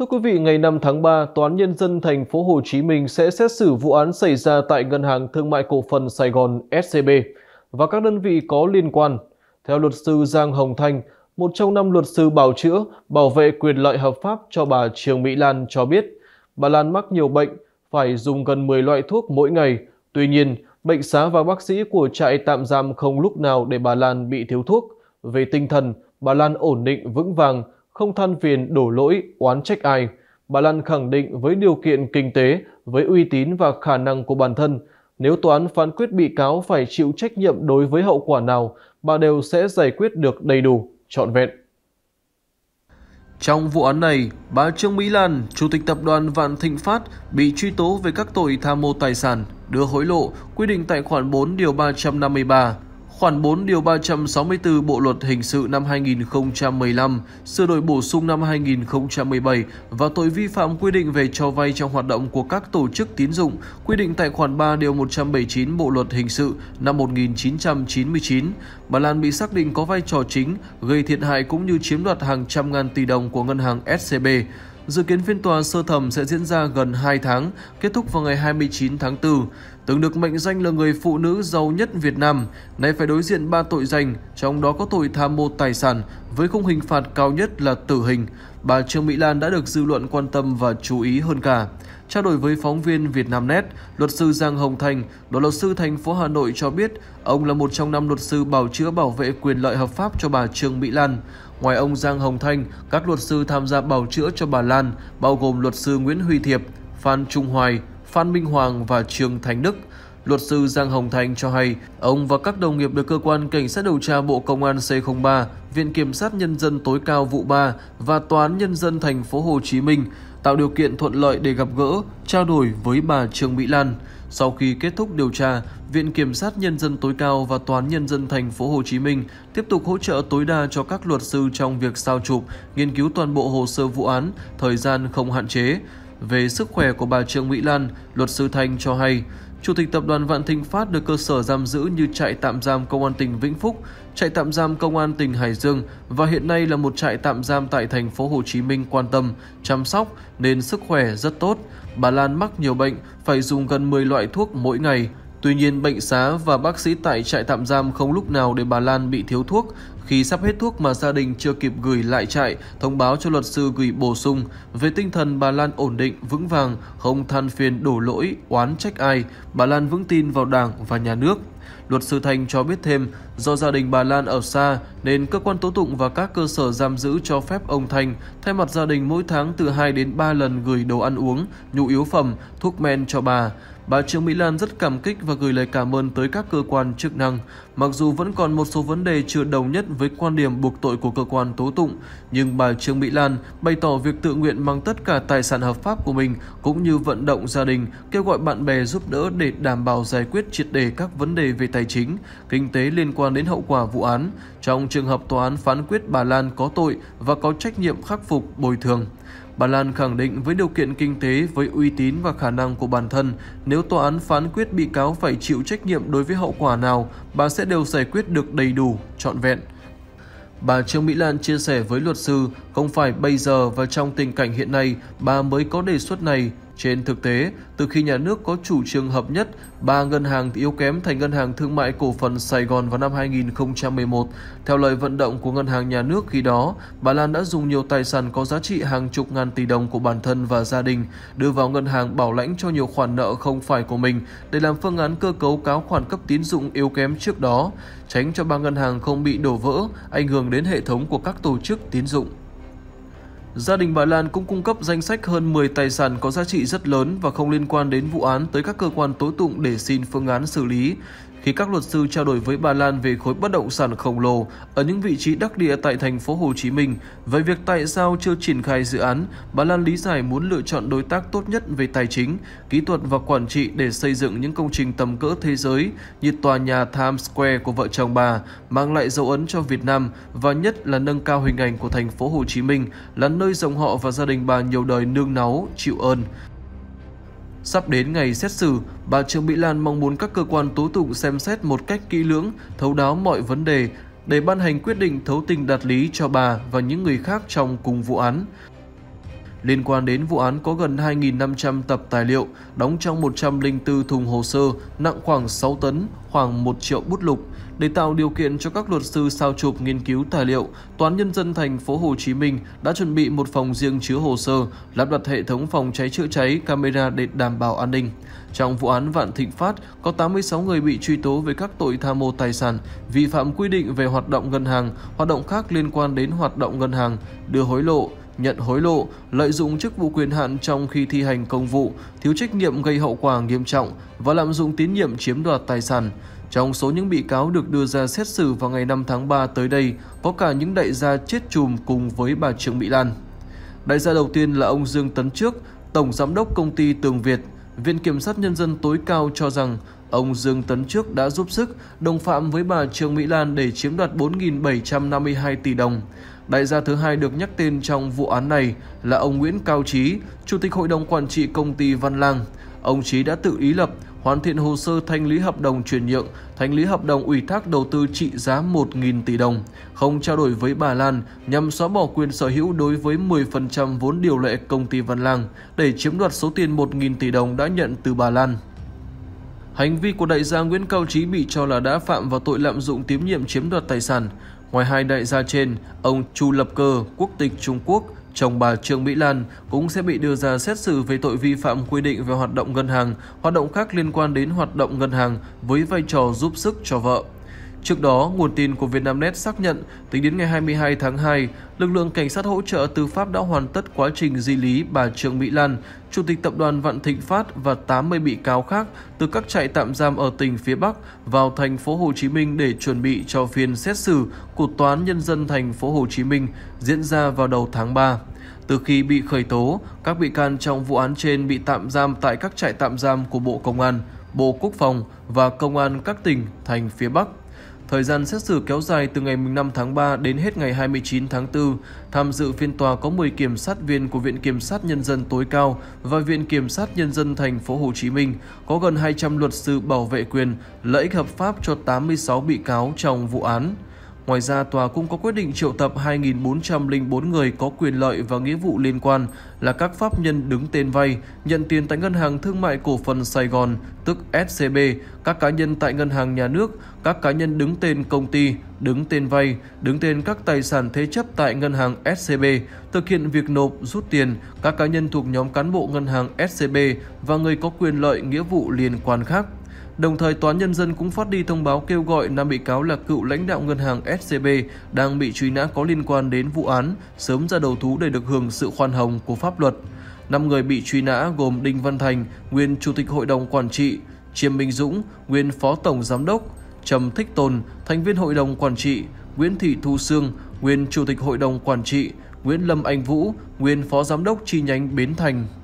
Thưa quý vị, ngày 5 tháng 3, Tòa án Nhân dân thành phố Hồ Chí Minh sẽ xét xử vụ án xảy ra tại Ngân hàng Thương mại Cổ phần Sài Gòn SCB và các đơn vị có liên quan. Theo luật sư Giang Hồng Thanh, một trong năm luật sư bảo chữa, bảo vệ quyền lợi hợp pháp cho bà Trương Mỹ Lan cho biết, bà Lan mắc nhiều bệnh, phải dùng gần 10 loại thuốc mỗi ngày. Tuy nhiên, bệnh xá và bác sĩ của trại tạm giam không lúc nào để bà Lan bị thiếu thuốc. Về tinh thần, bà Lan ổn định vững vàng, không than phiền đổ lỗi, oán trách ai. Bà Lan khẳng định với điều kiện kinh tế, với uy tín và khả năng của bản thân, nếu tòa án phán quyết bị cáo phải chịu trách nhiệm đối với hậu quả nào, bà đều sẽ giải quyết được đầy đủ, trọn vẹn. Trong vụ án này, bà Trương Mỹ Lan, Chủ tịch Tập đoàn Vạn Thịnh Phát bị truy tố về các tội tham mô tài sản, đưa hối lộ, quy định tại khoản 4 điều 353 khoản 4 điều 364 Bộ luật hình sự năm 2015 sửa đổi bổ sung năm 2017 và tội vi phạm quy định về cho vay trong hoạt động của các tổ chức tín dụng quy định tại khoản 3 điều 179 Bộ luật hình sự năm 1999. Bà Lan bị xác định có vai trò chính gây thiệt hại cũng như chiếm đoạt hàng trăm ngàn tỷ đồng của ngân hàng SCB. Dự kiến phiên tòa sơ thẩm sẽ diễn ra gần 2 tháng, kết thúc vào ngày 29 tháng 4 từng được mệnh danh là người phụ nữ giàu nhất Việt Nam, nay phải đối diện ba tội danh, trong đó có tội tham mô tài sản với khung hình phạt cao nhất là tử hình. Bà Trương Mỹ Lan đã được dư luận quan tâm và chú ý hơn cả. Trao đổi với phóng viên Vietnamnet, luật sư Giang Hồng Thành, đoàn luật sư thành phố Hà Nội cho biết ông là một trong năm luật sư bảo chữa bảo vệ quyền lợi hợp pháp cho bà Trương Mỹ Lan. Ngoài ông Giang Hồng Thanh, các luật sư tham gia bảo chữa cho bà Lan bao gồm luật sư Nguyễn Huy Thiệp, Phan Trung Hoài, Phan Minh Hoàng và Trương Thánh Đức. Luật sư Giang Hồng Thành cho hay, ông và các đồng nghiệp được cơ quan Cảnh sát điều tra Bộ Công an C03, Viện Kiểm sát Nhân dân tối cao vụ 3 và Tòa án Nhân dân thành phố Hồ Chí Minh tạo điều kiện thuận lợi để gặp gỡ, trao đổi với bà Trương Mỹ Lan. Sau khi kết thúc điều tra, Viện Kiểm sát Nhân dân tối cao và Tòa án Nhân dân thành phố Hồ Chí Minh tiếp tục hỗ trợ tối đa cho các luật sư trong việc sao chụp, nghiên cứu toàn bộ hồ sơ vụ án, thời gian không hạn chế. Về sức khỏe của bà Trương Mỹ Lan, luật sư Thanh cho hay, Chủ tịch Tập đoàn Vạn Thịnh Phát được cơ sở giam giữ như trại tạm giam Công an tỉnh Vĩnh Phúc, trại tạm giam Công an tỉnh Hải Dương và hiện nay là một trại tạm giam tại thành phố Hồ Chí Minh quan tâm, chăm sóc nên sức khỏe rất tốt. Bà Lan mắc nhiều bệnh, phải dùng gần 10 loại thuốc mỗi ngày. Tuy nhiên, bệnh xá và bác sĩ tại trại tạm giam không lúc nào để bà Lan bị thiếu thuốc. Khi sắp hết thuốc mà gia đình chưa kịp gửi lại trại, thông báo cho luật sư gửi bổ sung. Về tinh thần, bà Lan ổn định, vững vàng, không than phiền đổ lỗi, oán trách ai. Bà Lan vững tin vào đảng và nhà nước. Luật sư Thành cho biết thêm, do gia đình bà Lan ở xa nên cơ quan tố tụng và các cơ sở giam giữ cho phép ông Thành thay mặt gia đình mỗi tháng từ 2 đến 3 lần gửi đồ ăn uống, nhu yếu phẩm, thuốc men cho bà. Bà Trương Mỹ Lan rất cảm kích và gửi lời cảm ơn tới các cơ quan chức năng, mặc dù vẫn còn một số vấn đề chưa đồng nhất với quan điểm buộc tội của cơ quan tố tụng, nhưng bà Trương Mỹ Lan bày tỏ việc tự nguyện mang tất cả tài sản hợp pháp của mình cũng như vận động gia đình kêu gọi bạn bè giúp đỡ để đảm bảo giải quyết triệt đề các vấn đề về tài chính, kinh tế liên quan đến hậu quả vụ án trong trường hợp tòa án phán quyết bà Lan có tội và có trách nhiệm khắc phục bồi thường. Bà Lan khẳng định với điều kiện kinh tế, với uy tín và khả năng của bản thân, nếu tòa án phán quyết bị cáo phải chịu trách nhiệm đối với hậu quả nào, bà sẽ đều giải quyết được đầy đủ, trọn vẹn. Bà Trương Mỹ Lan chia sẻ với luật sư, không phải bây giờ và trong tình cảnh hiện nay bà mới có đề xuất này, trên thực tế, từ khi nhà nước có chủ trương hợp nhất, ba ngân hàng yếu kém thành Ngân hàng Thương mại Cổ phần Sài Gòn vào năm 2011, theo lời vận động của Ngân hàng Nhà nước khi đó, bà Lan đã dùng nhiều tài sản có giá trị hàng chục ngàn tỷ đồng của bản thân và gia đình đưa vào ngân hàng bảo lãnh cho nhiều khoản nợ không phải của mình để làm phương án cơ cấu cáo khoản cấp tín dụng yếu kém trước đó, tránh cho ba ngân hàng không bị đổ vỡ, ảnh hưởng đến hệ thống của các tổ chức tín dụng. Gia đình bà Lan cũng cung cấp danh sách hơn 10 tài sản có giá trị rất lớn và không liên quan đến vụ án tới các cơ quan tố tụng để xin phương án xử lý khi các luật sư trao đổi với bà Lan về khối bất động sản khổng lồ ở những vị trí đắc địa tại thành phố Hồ Chí Minh về việc tại sao chưa triển khai dự án, bà Lan lý giải muốn lựa chọn đối tác tốt nhất về tài chính, kỹ thuật và quản trị để xây dựng những công trình tầm cỡ thế giới như tòa nhà Times Square của vợ chồng bà mang lại dấu ấn cho Việt Nam và nhất là nâng cao hình ảnh của thành phố Hồ Chí Minh là nơi dòng họ và gia đình bà nhiều đời nương náu, chịu ơn. Sắp đến ngày xét xử, bà Trương Mỹ Lan mong muốn các cơ quan tố tụng xem xét một cách kỹ lưỡng, thấu đáo mọi vấn đề để ban hành quyết định thấu tình đạt lý cho bà và những người khác trong cùng vụ án. Liên quan đến vụ án có gần 2.500 tập tài liệu đóng trong 104 thùng hồ sơ nặng khoảng 6 tấn, khoảng 1 triệu bút lục. Để tạo điều kiện cho các luật sư sao chụp nghiên cứu tài liệu, Tòa án Nhân dân thành phố Hồ Chí Minh đã chuẩn bị một phòng riêng chứa hồ sơ, lắp đặt hệ thống phòng cháy chữa cháy, camera để đảm bảo an ninh. Trong vụ án Vạn Thịnh Phát, có 86 người bị truy tố về các tội tham mô tài sản, vi phạm quy định về hoạt động ngân hàng, hoạt động khác liên quan đến hoạt động ngân hàng, đưa hối lộ, nhận hối lộ, lợi dụng chức vụ quyền hạn trong khi thi hành công vụ, thiếu trách nhiệm gây hậu quả nghiêm trọng và lạm dụng tín nhiệm chiếm đoạt tài sản. Trong số những bị cáo được đưa ra xét xử vào ngày 5 tháng 3 tới đây, có cả những đại gia chết chùm cùng với bà Trương Mỹ Lan. Đại gia đầu tiên là ông Dương Tấn Trước, Tổng Giám đốc Công ty Tường Việt. Viện Kiểm sát Nhân dân tối cao cho rằng ông Dương Tấn Trước đã giúp sức đồng phạm với bà Trương Mỹ Lan để chiếm đoạt 4.752 tỷ đồng. Đại gia thứ hai được nhắc tên trong vụ án này là ông Nguyễn Cao Trí, Chủ tịch Hội đồng Quản trị Công ty Văn Lang. Ông Trí đã tự ý lập, hoàn thiện hồ sơ thanh lý hợp đồng chuyển nhượng, thanh lý hợp đồng ủy thác đầu tư trị giá 1.000 tỷ đồng, không trao đổi với bà Lan nhằm xóa bỏ quyền sở hữu đối với 10% vốn điều lệ công ty Văn Lang để chiếm đoạt số tiền 1.000 tỷ đồng đã nhận từ bà Lan. Hành vi của đại gia Nguyễn Cao Trí bị cho là đã phạm vào tội lạm dụng tín nhiệm chiếm đoạt tài sản. Ngoài hai đại gia trên, ông Chu Lập Cơ, quốc tịch Trung Quốc, chồng bà Trương Mỹ Lan cũng sẽ bị đưa ra xét xử về tội vi phạm quy định về hoạt động ngân hàng, hoạt động khác liên quan đến hoạt động ngân hàng với vai trò giúp sức cho vợ. Trước đó, nguồn tin của Vietnamnet xác nhận tính đến ngày 22 tháng 2, lực lượng cảnh sát hỗ trợ tư pháp đã hoàn tất quá trình di lý bà Trương Mỹ Lan, chủ tịch tập đoàn Vạn Thịnh Phát và 80 bị cáo khác từ các trại tạm giam ở tỉnh phía Bắc vào thành phố Hồ Chí Minh để chuẩn bị cho phiên xét xử của tòa án nhân dân thành phố Hồ Chí Minh diễn ra vào đầu tháng 3. Từ khi bị khởi tố, các bị can trong vụ án trên bị tạm giam tại các trại tạm giam của Bộ Công an, Bộ Quốc phòng và Công an các tỉnh thành phía Bắc Thời gian xét xử kéo dài từ ngày 5 tháng 3 đến hết ngày 29 tháng 4. Tham dự phiên tòa có 10 kiểm sát viên của Viện Kiểm sát Nhân dân tối cao và Viện Kiểm sát Nhân dân thành phố Hồ Chí Minh, có gần 200 luật sư bảo vệ quyền, lợi ích hợp pháp cho 86 bị cáo trong vụ án. Ngoài ra, tòa cũng có quyết định triệu tập 2.404 người có quyền lợi và nghĩa vụ liên quan là các pháp nhân đứng tên vay, nhận tiền tại Ngân hàng Thương mại Cổ phần Sài Gòn, tức SCB, các cá nhân tại Ngân hàng Nhà nước, các cá nhân đứng tên công ty, đứng tên vay, đứng tên các tài sản thế chấp tại Ngân hàng SCB, thực hiện việc nộp, rút tiền, các cá nhân thuộc nhóm cán bộ Ngân hàng SCB và người có quyền lợi nghĩa vụ liên quan khác. Đồng thời, Tòa Nhân dân cũng phát đi thông báo kêu gọi 5 bị cáo là cựu lãnh đạo ngân hàng SCB đang bị truy nã có liên quan đến vụ án sớm ra đầu thú để được hưởng sự khoan hồng của pháp luật. 5 người bị truy nã gồm Đinh Văn Thành, nguyên Chủ tịch Hội đồng Quản trị, Chiêm Minh Dũng, nguyên Phó Tổng Giám đốc, Trầm Thích Tồn, thành viên Hội đồng Quản trị, Nguyễn Thị Thu Sương, nguyên Chủ tịch Hội đồng Quản trị, Nguyễn Lâm Anh Vũ, nguyên Phó Giám đốc chi nhánh Bến Thành,